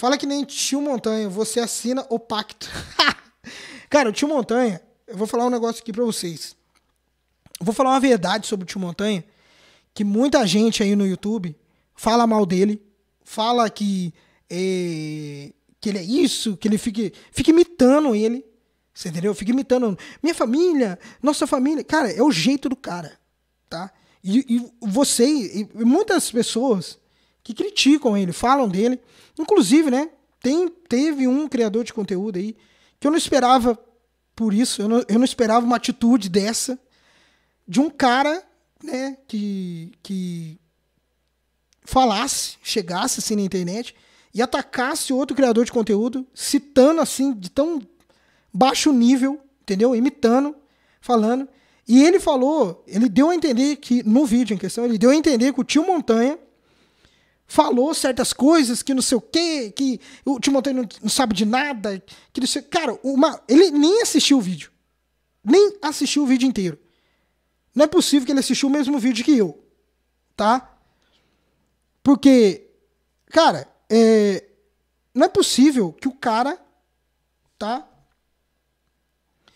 Fala que nem tio Montanha, você assina o pacto. Cara, o tio Montanha, eu vou falar um negócio aqui pra vocês. Eu vou falar uma verdade sobre o tio Montanha, que muita gente aí no YouTube fala mal dele, fala que, é, que ele é isso, que ele fica, fica imitando ele. Você entendeu? Fica imitando. Minha família, nossa família. Cara, é o jeito do cara, tá? E, e você, e muitas pessoas que criticam ele, falam dele. Inclusive, né? Tem, teve um criador de conteúdo aí que eu não esperava por isso, eu não, eu não esperava uma atitude dessa de um cara, né, que, que falasse, chegasse assim na internet e atacasse outro criador de conteúdo, citando assim, de tão baixo nível, entendeu? Imitando, falando. E ele falou, ele deu a entender que, no vídeo em questão, ele deu a entender que o tio Montanha falou certas coisas que não sei o quê, que o Timotei não, não sabe de nada, que não sei. Cara, uma, ele nem assistiu o vídeo. Nem assistiu o vídeo inteiro. Não é possível que ele assistiu o mesmo vídeo que eu. Tá? Porque, cara, é, não é possível que o cara, tá?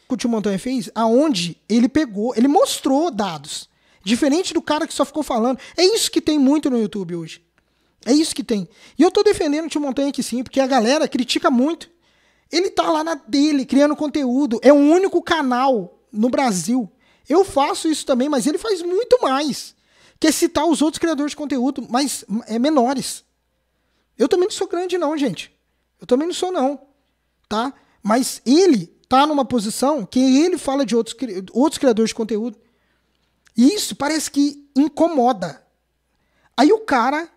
Que o Tio Montanha fez, aonde ele pegou, ele mostrou dados. Diferente do cara que só ficou falando. É isso que tem muito no YouTube hoje. É isso que tem. E eu estou defendendo o Tio Montanha aqui sim, porque a galera critica muito. Ele tá lá na dele, criando conteúdo. É o único canal no Brasil. Eu faço isso também, mas ele faz muito mais. Que é citar os outros criadores de conteúdo, mas é menores. Eu também não sou grande, não, gente. Eu também não sou, não. Tá? Mas ele tá numa posição que ele fala de outros, outros criadores de conteúdo. E isso parece que incomoda. Aí o cara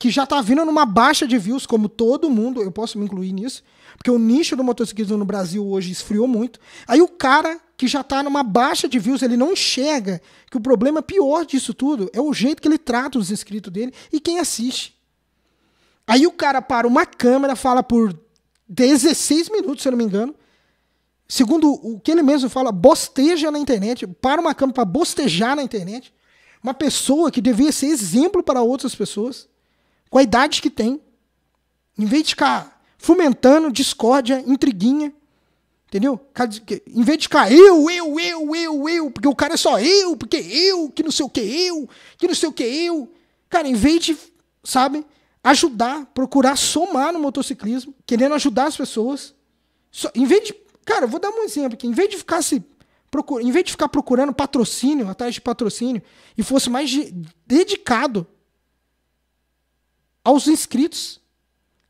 que já tá vindo numa baixa de views, como todo mundo, eu posso me incluir nisso, porque o nicho do motociclismo no Brasil hoje esfriou muito. Aí o cara que já tá numa baixa de views, ele não enxerga que o problema é pior disso tudo é o jeito que ele trata os inscritos dele e quem assiste. Aí o cara para uma câmera, fala por 16 minutos, se eu não me engano, segundo o que ele mesmo fala, bosteja na internet, para uma câmera para bostejar na internet, uma pessoa que devia ser exemplo para outras pessoas com a idade que tem, em vez de ficar fomentando discórdia, intriguinha, entendeu? Em vez de ficar eu, eu, eu, eu, eu, porque o cara é só eu, porque eu, que não sei o que eu, que não sei o que eu. Cara, em vez de, sabe, ajudar, procurar somar no motociclismo, querendo ajudar as pessoas, só, em vez de, cara, vou dar um exemplo aqui, em vez de ficar se procura, em vez de ficar procurando patrocínio atrás de patrocínio e fosse mais de, dedicado aos inscritos.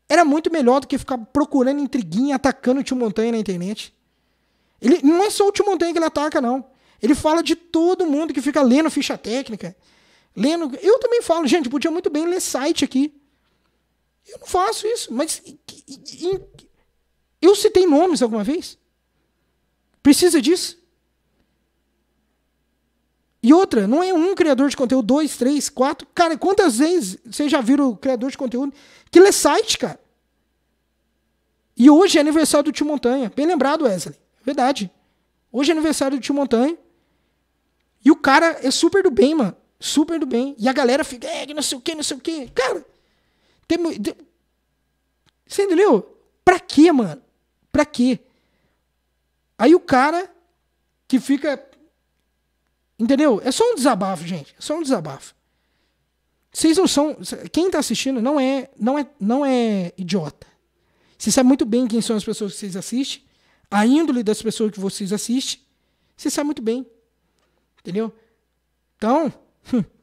Era muito melhor do que ficar procurando intriguinha, atacando o Tio Montanha na internet. Ele não é só o Tio Montanha que ele ataca, não. Ele fala de todo mundo que fica lendo ficha técnica. Lendo. Eu também falo, gente, podia muito bem ler site aqui. Eu não faço isso, mas. Eu citei nomes alguma vez? Precisa disso? E outra, não é um criador de conteúdo, dois, três, quatro. Cara, quantas vezes vocês já viram o criador de conteúdo que lê site, cara? E hoje é aniversário do Tio Montanha. Bem lembrado, Wesley. É verdade. Hoje é aniversário do Tio Montanha. E o cara é super do bem, mano. Super do bem. E a galera fica, é, não sei o que, não sei o que. Cara, tem, tem... Você entendeu? Pra quê, mano? Pra quê? Aí o cara que fica Entendeu? É só um desabafo, gente. É só um desabafo. Vocês não são. Quem está assistindo não é, não é, não é idiota. Você sabe muito bem quem são as pessoas que vocês assistem, a índole das pessoas que vocês assistem. Você sabe muito bem. Entendeu? Então, hum,